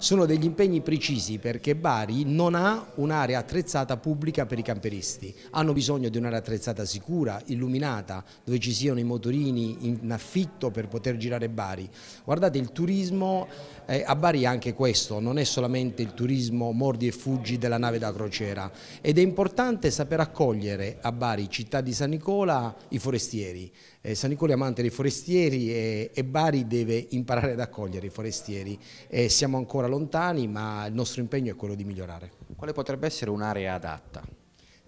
Sono degli impegni precisi perché Bari non ha un'area attrezzata pubblica per i camperisti, hanno bisogno di un'area attrezzata sicura, illuminata, dove ci siano i motorini in affitto per poter girare Bari. Guardate il turismo eh, a Bari è anche questo, non è solamente il turismo mordi e fuggi della nave da crociera ed è importante saper accogliere a Bari, città di San Nicola, i forestieri. Eh, San Nicola è amante dei forestieri e, e Bari deve imparare ad accogliere i forestieri e eh, siamo ancora lontani, ma il nostro impegno è quello di migliorare. Quale potrebbe essere un'area adatta?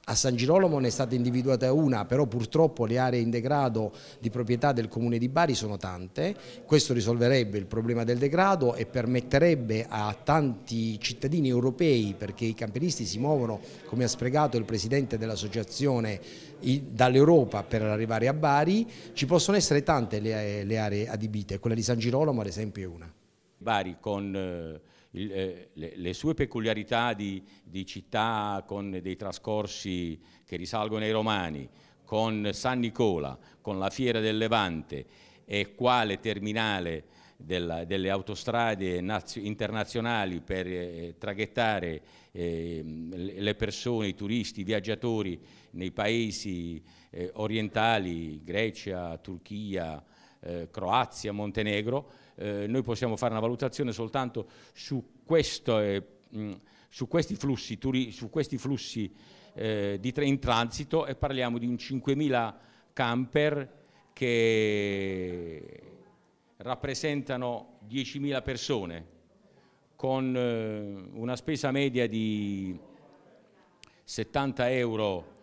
A San Girolamo ne è stata individuata una, però purtroppo le aree in degrado di proprietà del Comune di Bari sono tante. Questo risolverebbe il problema del degrado e permetterebbe a tanti cittadini europei, perché i campionisti si muovono, come ha spiegato il Presidente dell'Associazione, dall'Europa per arrivare a Bari, ci possono essere tante le aree adibite, quella di San Girolamo ad esempio è una. Bari con eh, il, eh, le, le, sue peculiarità di, di, città con dei trascorsi che risalgono ai romani, con San Nicola, con la Fiera del Levante e quale terminale della, delle autostrade internazionali per eh, traghettare ehm, le persone, i turisti, i viaggiatori nei paesi eh, orientali, Grecia, Turchia, eh, Croazia, Montenegro, eh, noi possiamo fare una valutazione soltanto su, questo, eh, su questi flussi, turi, su questi flussi eh, di tre in transito e parliamo di un 5.000 camper che rappresentano 10.000 persone con eh, una spesa media di 70 euro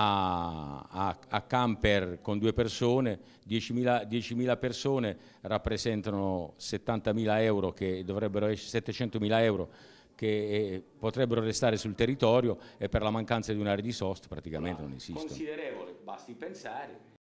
a, a, a, camper con due persone, 10.000, 10.000 persone rappresentano 70.000 euro che dovrebbero essere 700.000 euro che eh, potrebbero restare sul territorio e per la mancanza di un'area di sost praticamente no, non esistono. Considerevole, basti pensare